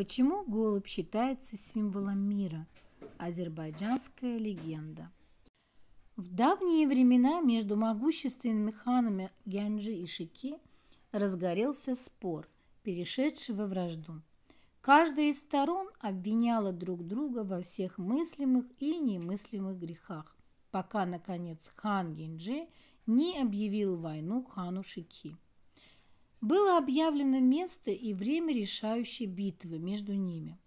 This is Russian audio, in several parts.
Почему голубь считается символом мира? Азербайджанская легенда. В давние времена между могущественными ханами Гянджи и Шики разгорелся спор, перешедший во вражду. Каждая из сторон обвиняла друг друга во всех мыслимых и немыслимых грехах, пока, наконец, хан Гянджи не объявил войну хану Шики. Было объявлено место и время решающей битвы между ними.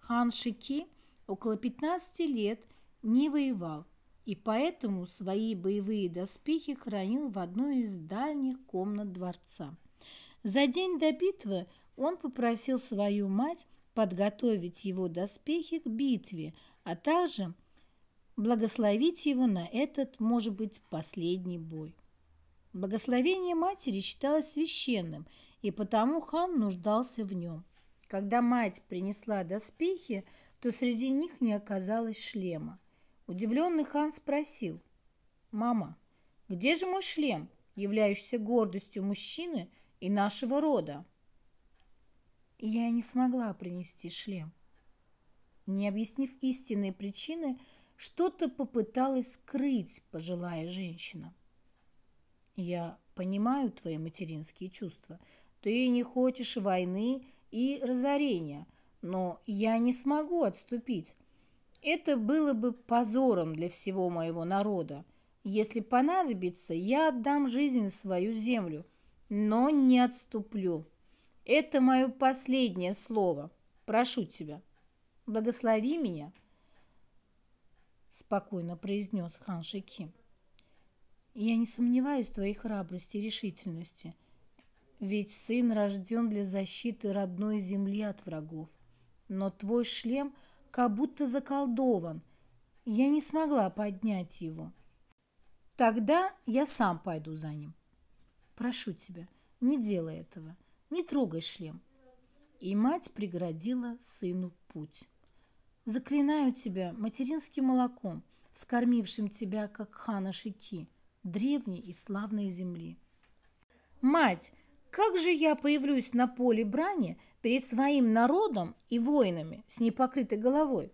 Хан Шики около 15 лет не воевал и поэтому свои боевые доспехи хранил в одной из дальних комнат дворца. За день до битвы он попросил свою мать подготовить его доспехи к битве, а также благословить его на этот, может быть, последний бой. Благословение матери считалось священным, и потому хан нуждался в нем. Когда мать принесла доспехи, то среди них не оказалось шлема. Удивленный хан спросил, «Мама, где же мой шлем, являющийся гордостью мужчины и нашего рода?» Я не смогла принести шлем. Не объяснив истинной причины, что-то попыталась скрыть пожилая женщина. Я понимаю твои материнские чувства. Ты не хочешь войны и разорения, но я не смогу отступить. Это было бы позором для всего моего народа. Если понадобится, я отдам жизнь свою землю, но не отступлю. Это мое последнее слово. Прошу тебя, благослови меня, спокойно произнес хан Шиким я не сомневаюсь в твоей храбрости и решительности. Ведь сын рожден для защиты родной земли от врагов. Но твой шлем как будто заколдован. Я не смогла поднять его. Тогда я сам пойду за ним. Прошу тебя, не делай этого. Не трогай шлем. И мать преградила сыну путь. Заклинаю тебя материнским молоком, вскормившим тебя, как хана Шики, древней и славной земли. «Мать, как же я появлюсь на поле брани перед своим народом и воинами с непокрытой головой?»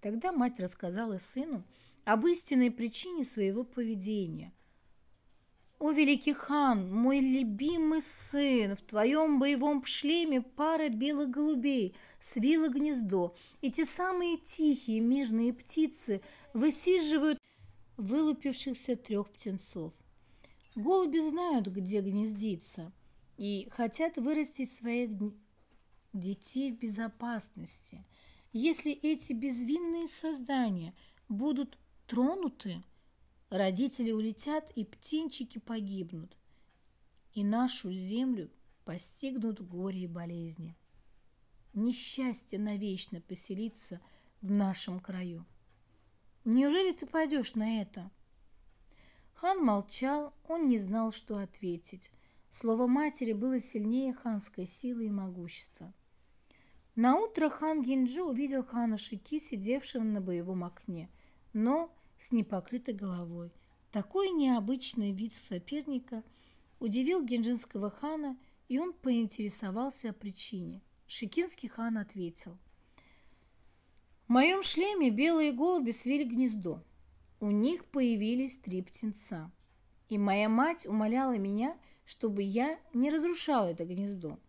Тогда мать рассказала сыну об истинной причине своего поведения. «О, великий хан, мой любимый сын, в твоем боевом шлеме пара белых голубей свила гнездо, и те самые тихие мирные птицы высиживают вылупившихся трех птенцов. Голуби знают, где гнездиться, и хотят вырастить своих детей в безопасности. Если эти безвинные создания будут тронуты, родители улетят, и птенчики погибнут, и нашу землю постигнут горе и болезни. Несчастье навечно поселиться в нашем краю. Неужели ты пойдешь на это?» Хан молчал, он не знал, что ответить. Слово матери было сильнее ханской силы и могущества. На утро хан Гинджи увидел хана Шики, сидевшего на боевом окне, но с непокрытой головой. Такой необычный вид соперника удивил гинджинского хана, и он поинтересовался о причине. Шикинский хан ответил – в моем шлеме белые голуби свели гнездо. У них появились три птенца. И моя мать умоляла меня, чтобы я не разрушала это гнездо.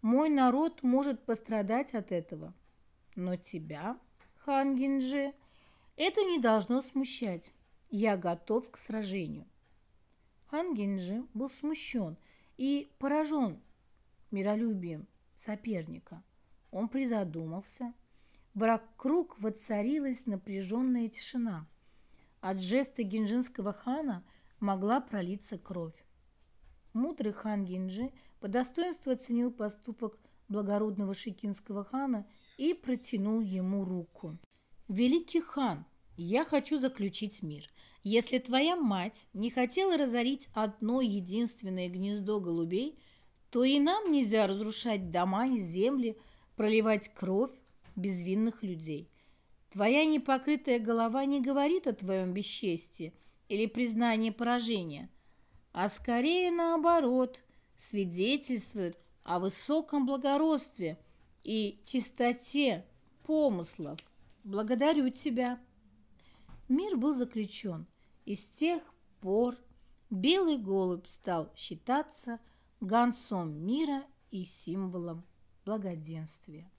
Мой народ может пострадать от этого. Но тебя, хан это не должно смущать. Я готов к сражению. Хан был смущен и поражен миролюбием соперника. Он призадумался – Вокруг воцарилась напряженная тишина. От жеста гинжинского хана могла пролиться кровь. Мудрый хан Гинджи по достоинству оценил поступок благородного шикинского хана и протянул ему руку. «Великий хан, я хочу заключить мир. Если твоя мать не хотела разорить одно единственное гнездо голубей, то и нам нельзя разрушать дома и земли, проливать кровь безвинных людей. Твоя непокрытая голова не говорит о твоем бесчестии или признании поражения, а скорее наоборот свидетельствует о высоком благородстве и чистоте помыслов. Благодарю тебя. Мир был заключен, и с тех пор белый голубь стал считаться гонцом мира и символом благоденствия.